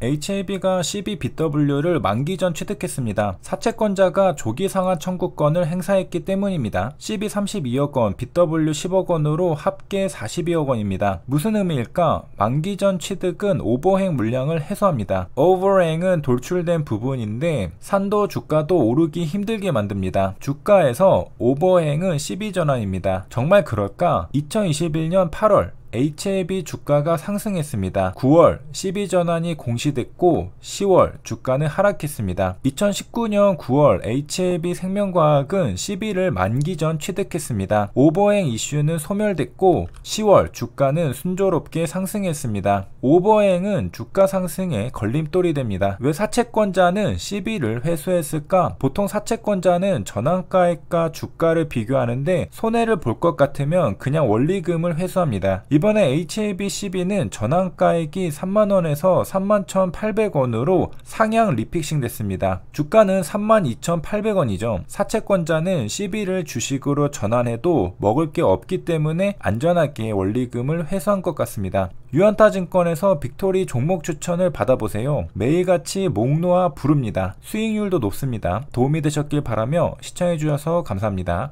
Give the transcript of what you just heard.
HAB가 CBBW를 만기 전 취득했습니다. 사채권자가 조기 상환 청구권을 행사했기 때문입니다. CB 32억 원, BW 10억 원으로 합계 42억 원입니다. 무슨 의미일까? 만기 전 취득은 오버행 물량을 해소합니다. 오버행은 돌출된 부분인데 산도 주가도 오르기 힘들게 만듭니다. 주가에서 오버행은 CB 전환입니다. 정말 그럴까? 2021년 8월 h a b 주가가 상승했습니다. 9월 12전환이 공시됐고 10월 주가는 하락했습니다. 2019년 9월 h a b 생명과학은 10일을 만기 전 취득했습니다. 오버행 이슈는 소멸됐고 10월 주가는 순조롭게 상승했습니다. 오버행은 주가 상승에 걸림돌이 됩니다. 왜 사채권자는 10일을 회수했을까? 보통 사채권자는 전환가액과 주가를 비교하는데 손해를 볼 것 같으면 그냥 원리금을 회수합니다. 이번에 HABCB는 전환가액이 3만원에서 31,800원으로 상향 리픽싱 됐습니다. 주가는 32,800원이죠. 사채권자는 CB를 주식으로 전환해도 먹을 게 없기 때문에 안전하게 원리금을 회수한 것 같습니다. 유한타증권에서 빅토리 종목 추천을 받아보세요. 매일같이 목 놓아 부릅니다. 수익률도 높습니다. 도움이 되셨길 바라며 시청해주셔서 감사합니다.